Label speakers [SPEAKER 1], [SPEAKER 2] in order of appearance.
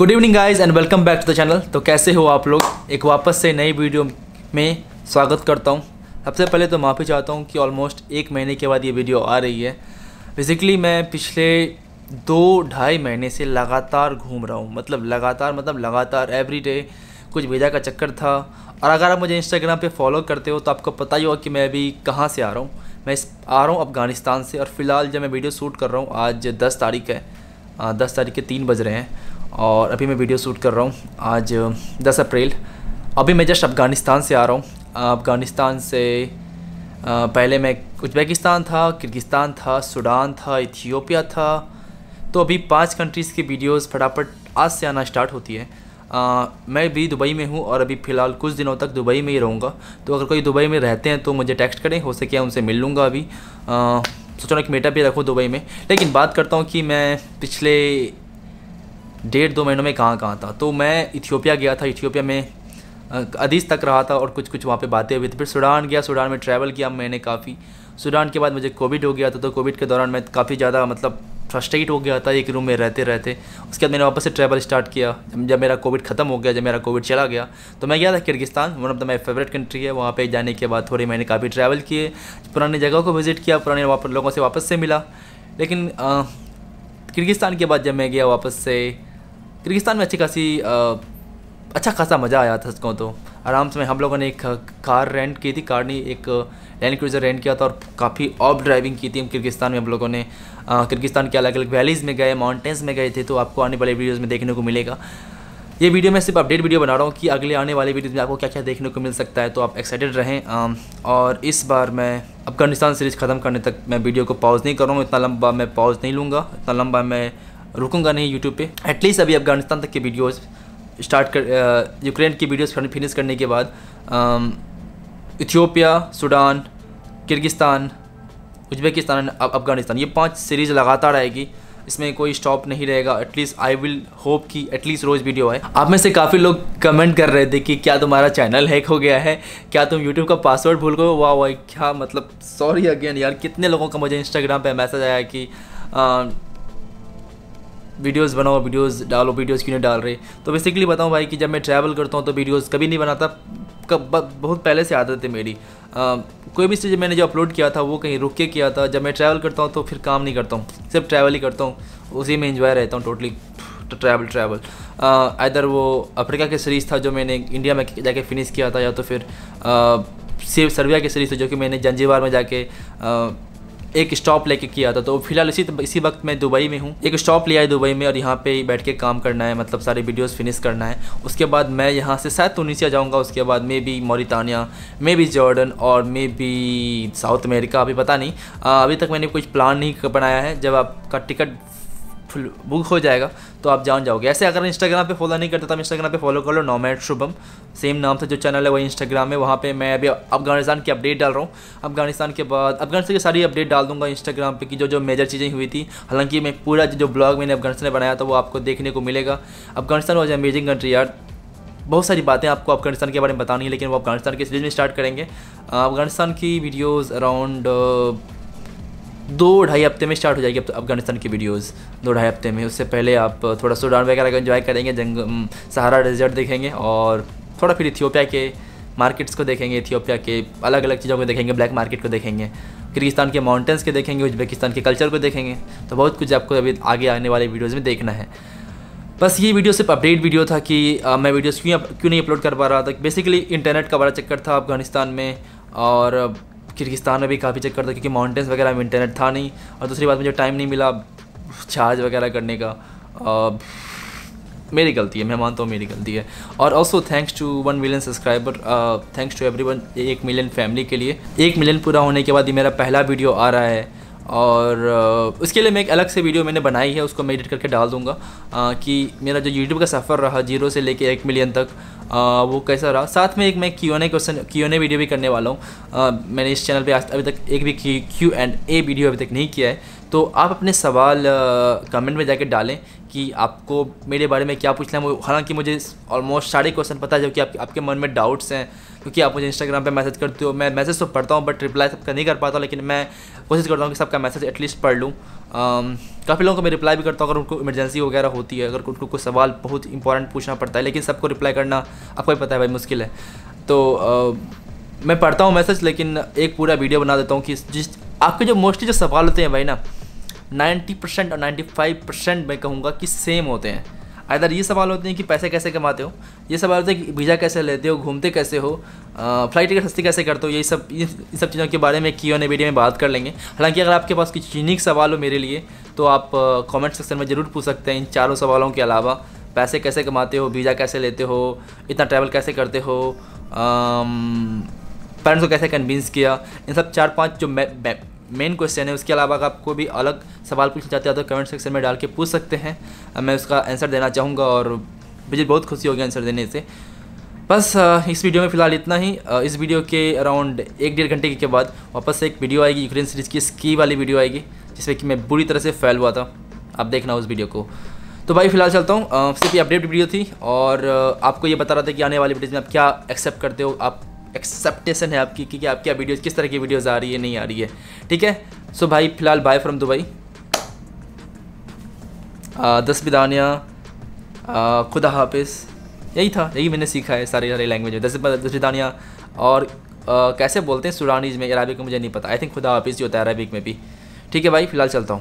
[SPEAKER 1] good evening guys and welcome back to the channel तो कैसे हो आप लोग एक वापस से नई वीडियो में स्वागत करता हूँ सबसे पहले तो माफ़ी चाहता हूँ कि ऑलमोस्ट एक महीने के बाद ये वीडियो आ रही है बेसिकली मैं पिछले दो ढाई महीने से लगातार घूम रहा हूँ मतलब लगातार मतलब लगातार एवरी डे कुछ वीजा का चक्कर था और अगर आप मुझे इंस्टाग्राम पे फॉलो करते हो तो आपको पता ही होगा कि मैं अभी कहाँ से आ रहा हूँ मैं आ रहा हूँ अफ़गानिस्तान से और फ़िलहाल जब मैं वीडियो शूट कर रहा हूँ आज दस तारीख है हाँ, दस तारीख के तीन बज रहे हैं और अभी मैं वीडियो शूट कर रहा हूँ आज दस अप्रैल अभी मैं जस्ट अफ़गानिस्तान से आ रहा हूँ अफ़गानिस्तान से पहले मैं उज्बेकिस्तान था किर्गिस्तान था सूडान था इथियोपिया था तो अभी पांच कंट्रीज़ की वीडियोस फटाफट आज से आना स्टार्ट होती है आ, मैं भी दुबई में हूँ और अभी फ़िलहाल कुछ दिनों तक दुबई में ही रहूँगा तो अगर कोई दुबई में रहते हैं तो मुझे टेक्स्ट करें हो सके उनसे मिल लूँगा अभी सोचा ना कि मेटअप भी रखूँ दुबई में लेकिन बात करता हूँ कि मैं पिछले डेढ़ दो महीनों में कहाँ कहाँ था तो मैं इथियोपिया गया था इथियोपिया में अदीस तक रहा था और कुछ कुछ वहाँ पे बातें हुई थी फिर सूडान गया सूडान में ट्रैवल किया मैंने काफ़ी सूडान के बाद मुझे कोविड हो गया था तो कोविड के दौरान मैं काफ़ी ज़्यादा मतलब फ्रस्ट्रेट हो गया था एक रूम में रहते रहते उसके बाद मैंने वापस से ट्रैवल स्टार्ट किया जब मेरा कोविड ख़त्म हो गया जब मेरा कोविड चला गया तो मैं गया था Kyrgyzstan one of the my favourite country है वहाँ पर जाने के बाद थोड़ी मैंने काफ़ी ट्रैवल किए पुरानी जगहों को विज़िट किया पुराने लोगों से वापस से मिला लेकिन किर्गिस्तान के बाद जब मैं गया वापस से किर्गिस्तान में अच्छी खासी अच्छा खासा मज़ा आया था उसको तो आराम से हम लोगों ने एक कार रेंट की थी कार ने एक लैंड क्रूजर रेंट किया था और काफ़ी ऑफ ड्राइविंग की थी हम किर्गिस्तान में हम लोगों ने किर्गिस्तान के अलग अलग वैलीज़ में गए माउंटेंस में गए थे तो आपको आने वाले वीडियोज़ में देखने को मिलेगा ये वीडियो मैं सिर्फ अपडेट वीडियो बना रहा हूँ कि अगले आने वाले वीडियो में आपको क्या क्या देखने को मिल सकता है तो आप एक्साइटेड रहें और इस बार मैं अफ़गानिस्तान सीरीज़ ख़त्म करने तक मैं वीडियो को पॉज नहीं कर रहा हूँ इतना लंबा मैं पॉज नहीं लूँगा इतना लंबा मैं रुकूंगा नहीं यूट्यूब पे एटलीस्ट अभी अफगानिस्तान तक की वीडियोस स्टार्ट कर यूक्रेन की वीडियोस फिनिश करने के बाद Ethiopia Sudan Kyrgyzstan Uzbekistan Afghanistan ये पांच सीरीज़ लगातार आएगी इसमें कोई स्टॉप नहीं रहेगा एटलीस्ट आई विल होप कि एटलीस्ट रोज़ वीडियो आए आप में से काफ़ी लोग कमेंट कर रहे थे कि क्या तुम्हारा चैनल हैक हो गया है क्या तुम यूट्यूब का पासवर्ड भूल गए वाह वाह क्या मतलब सॉरी अगेन यार कितने लोगों का मुझे इंस्टाग्राम पर मैसेज आया कि आ, वीडियोस बनाओ वीडियोस डालो वीडियोस क्यों नहीं डाल रहे तो बेसिकली बताऊँ भाई कि जब मैं ट्रैवल करता हूँ तो वीडियोस कभी नहीं बनाता कब बहुत पहले से आदत है मेरी आ, कोई भी चीज़ मैंने जो अपलोड किया था वो कहीं रुक के किया था जब मैं ट्रैवल करता हूँ तो फिर काम नहीं करता हूँ सिर्फ ट्रैवल ही करता हूँ उसी में इंजॉय रहता हूँ टोटली ट्रैवल ट्रैवल इधर वो अफ्रीका के सीरीज़ था जो मैंने इंडिया में जाके फिनिश किया था या तो फिर सिर्फ सर्बिया के सीरीज़ था जो कि मैंने जंजीवार में जाके एक स्टॉप लेके किया था तो फिलहाल इसी इसी वक्त मैं दुबई में हूँ एक स्टॉप लिया है दुबई में और यहाँ पे बैठ के काम करना है मतलब सारे वीडियोस फिनिश करना है उसके बाद मैं यहाँ से शायद तुनिसिया जाऊँगा उसके बाद maybe Mauritania maybe Jordan और मे बी साउथ अमेरिका अभी पता नहीं आ, अभी तक मैंने कुछ प्लान नहीं बनाया है जब आपका टिकट फुल बुक हो जाएगा तो आप जान जाओगे ऐसे अगर इंस्टाग्राम पे फॉलो नहीं करते तो इंस्टाग्राम पे फॉलो कर लो नोमैड शुभम सेम नाम से जो चैनल है वही इंस्टाग्राम है वहाँ पे मैं अभी अफगानिस्तान की अपडेट डाल रहा हूँ अफगानिस्तान के बाद अफगानिस्तान की सारी अपडेट डाल दूंगा इंस्टाग्राम पर कि जो जो मेजर चीज़ें हुई थी हालांकि मैं पूरा जो ब्लॉग मैंने अफगानिस्तान में बनाया था वो आपको देखने को मिलेगा अफगानिस्तान वॉज अमेजिंग कंट्री यार बहुत सारी बातें आपको अफगानिस्तान के बारे में बतानी है लेकिन वो अफगानिस्तान के सीरीज में स्टार्ट करेंगे अफगानिस्तान uh, की वीडियोज़ अराउंड दो ढाई हफ्ते में स्टार्ट हो जाएगी तो अफगानिस्तान की वीडियोस दो ढाई हफ्ते में उससे पहले आप थोड़ा सूडान वगैरह का इन्जॉय करेंगे जंग सहारा डेजर्ट देखेंगे और थोड़ा फिर इथियोपिया के मार्केट्स को देखेंगे इथियोपिया के अलग अलग चीज़ों को देखेंगे ब्लैक मार्केट को देखेंगे किर्गिस्तान के माउंटेंस के देखेंगे उज्बेकिस्तान के कल्चर को देखेंगे तो बहुत कुछ आपको अभी आगे आने वाले वीडियोज़ में देखना है बस ये वीडियो सिर्फ अपडेट वीडियो था कि आ, मैं वीडियोस क्यों क्यों नहीं अपलोड कर पा रहा था बेसिकली इंटरनेट का बड़ा चक्कर था अफगानिस्तान में और किर्गिस्तान में भी काफ़ी चक्कर था क्योंकि माउंटेन्स वगैरह में इंटरनेट था नहीं और दूसरी बात मुझे टाइम नहीं मिला चार्ज वगैरह करने का आ, मेरी गलती है मैं मानता हूँ मेरी गलती है और also thanks to one million subscriber thanks to everyone एक मिलियन फैमिली के लिए एक मिलियन पूरा होने के बाद ये मेरा पहला वीडियो आ रहा है और उसके लिए मैं एक अलग से वीडियो मैंने बनाई है उसको मैं एडिट करके डाल दूंगा कि मेरा जो यूट्यूब का सफ़र रहा जीरो से लेके एक मिलियन तक आ, वो कैसा रहा साथ में एक मैं Q N A question Q N A video भी करने वाला हूँ मैंने इस चैनल पे आज अभी तक एक भी क्यू एंड ए वीडियो अभी तक नहीं किया है तो आप अपने सवाल कमेंट में जाके डालें कि आपको मेरे बारे में क्या पूछना है हालांकि मुझे ऑलमोस्ट सारे क्वेश्चन पता है जो कि आप, आपके मन में डाउट्स हैं क्योंकि आप मुझे इंस्टाग्राम पर मैसेज करते हो मैं मैसेज तो पढ़ता हूँ बट रिप्लाई सबका नहीं कर पाता लेकिन मैं कोशिश करता हूँ कि सबका मैसेज एटलीस्ट पढ़ लूँ काफ़ी लोगों को मैं रिप्लाई भी करता हूँ अगर उनको इमरजेंसी वगैरह होती है अगर उनको कोई सवाल बहुत इंपॉर्टेंट पूछना पड़ता है लेकिन सबको रिप्लाई करना आपको ही पता है भाई मुश्किल है तो मैं पढ़ता हूँ मैसेज लेकिन एक पूरा वीडियो बना देता हूँ कि जिस आपके जो मोस्टली जो सवाल होते हैं भाई ना 90 परसेंट और 95 परसेंट मैं कहूँगा कि सेम होते हैं आइधर ये सवाल होते हैं कि पैसे कैसे कमाते हो ये सवाल होते हैं कि वीज़ा कैसे लेते हो घूमते कैसे हो फ्लाइट टिकट सस्ती कैसे करते हो ये सब ये सब चीज़ों के बारे में की ओने वीडियो में बात कर लेंगे हालांकि अगर आपके पास कुछ यूनिक सवाल हो मेरे लिए तो आप कमेंट सेक्शन में ज़रूर पूछ सकते हैं इन चारों सवालों के अलावा पैसे कैसे कमाते हो वीज़ा कैसे लेते हो इतना ट्रैवल कैसे करते हो पेरेंट्स को कैसे कन्विंस किया इन सब चार पाँच जो मेन क्वेश्चन है उसके अलावा आपको भी अलग सवाल पूछना चाहते हैं तो कमेंट सेक्शन में डाल के पूछ सकते हैं मैं उसका आंसर देना चाहूँगा और मुझे बहुत खुशी होगी आंसर देने से बस इस वीडियो में फ़िलहाल इतना ही इस वीडियो के अराउंड एक डेढ़ घंटे के बाद वापस एक वीडियो आएगी यूक्रेन सीरीज़ की स्की वाली वीडियो आएगी जिसमें कि मैं बुरी तरह से फैल हुआ था आप देखना उस वीडियो को तो भाई फिलहाल चलता हूँ सिर्फ ये अपडेट वीडियो थी और आपको ये बता रहा था कि आने वाली वीडियो में आप क्या एक्सेप्ट करते हो आप एक्सेप्टेशन है आपकी क्योंकि आपकी वीडियोज़ किस तरह की वीडियोज़ आ रही है नहीं आ रही है ठीक है सो भाई फ़िलहाल बाय फ्रॉम दुबई दस बिदानिया खुदा हाफिस यही था यही मैंने सीखा है सारे सारे लैंग्वेज में दस दस बिदानिया और आ, कैसे बोलते हैं सुरानीज में अरबिक में मुझे नहीं पता आई थिंक खुदा हाफिज़ ही होता है अरबिक में भी ठीक है भाई फ़िलहाल चलता हूँ